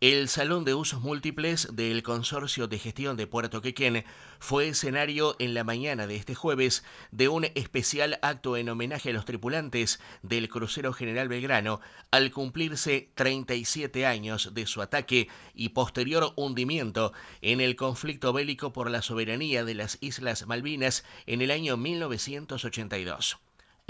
El Salón de Usos Múltiples del Consorcio de Gestión de Puerto Quequén fue escenario en la mañana de este jueves de un especial acto en homenaje a los tripulantes del crucero General Belgrano al cumplirse 37 años de su ataque y posterior hundimiento en el conflicto bélico por la soberanía de las Islas Malvinas en el año 1982.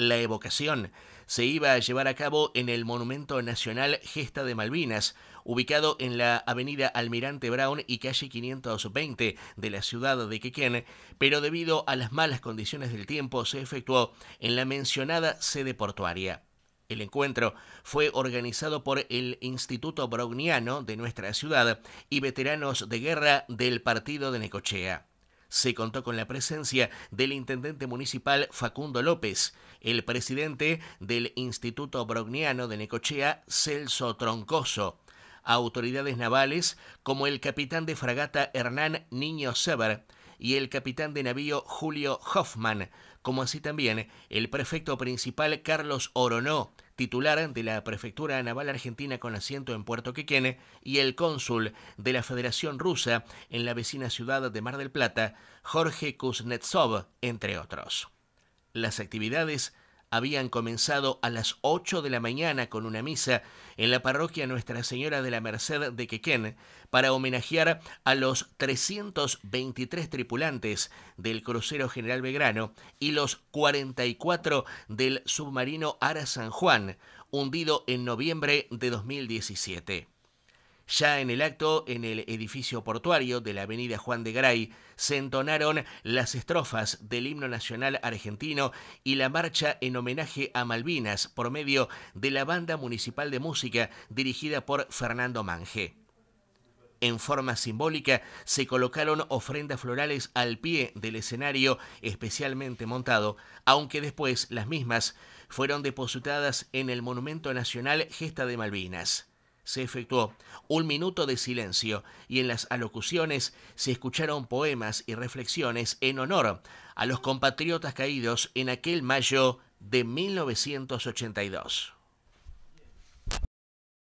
La evocación se iba a llevar a cabo en el Monumento Nacional Gesta de Malvinas, ubicado en la avenida Almirante Brown y calle 520 de la ciudad de Quequén, pero debido a las malas condiciones del tiempo se efectuó en la mencionada sede portuaria. El encuentro fue organizado por el Instituto Browniano de nuestra ciudad y veteranos de guerra del partido de Necochea se contó con la presencia del intendente municipal Facundo López, el presidente del Instituto Brogniano de Necochea, Celso Troncoso, autoridades navales como el capitán de fragata Hernán Niño Sever, y el capitán de navío Julio Hoffman, como así también el prefecto principal Carlos Oronó, titular de la Prefectura Naval Argentina con asiento en Puerto Quequene, y el cónsul de la Federación Rusa en la vecina ciudad de Mar del Plata, Jorge Kuznetsov, entre otros. Las actividades habían comenzado a las 8 de la mañana con una misa en la parroquia Nuestra Señora de la Merced de Quequén para homenajear a los 323 tripulantes del crucero General Belgrano y los 44 del submarino Ara San Juan, hundido en noviembre de 2017. Ya en el acto, en el edificio portuario de la avenida Juan de Gray, se entonaron las estrofas del himno nacional argentino y la marcha en homenaje a Malvinas por medio de la banda municipal de música dirigida por Fernando Mange. En forma simbólica se colocaron ofrendas florales al pie del escenario especialmente montado, aunque después las mismas fueron depositadas en el Monumento Nacional Gesta de Malvinas se efectuó un minuto de silencio y en las alocuciones se escucharon poemas y reflexiones en honor a los compatriotas caídos en aquel mayo de 1982.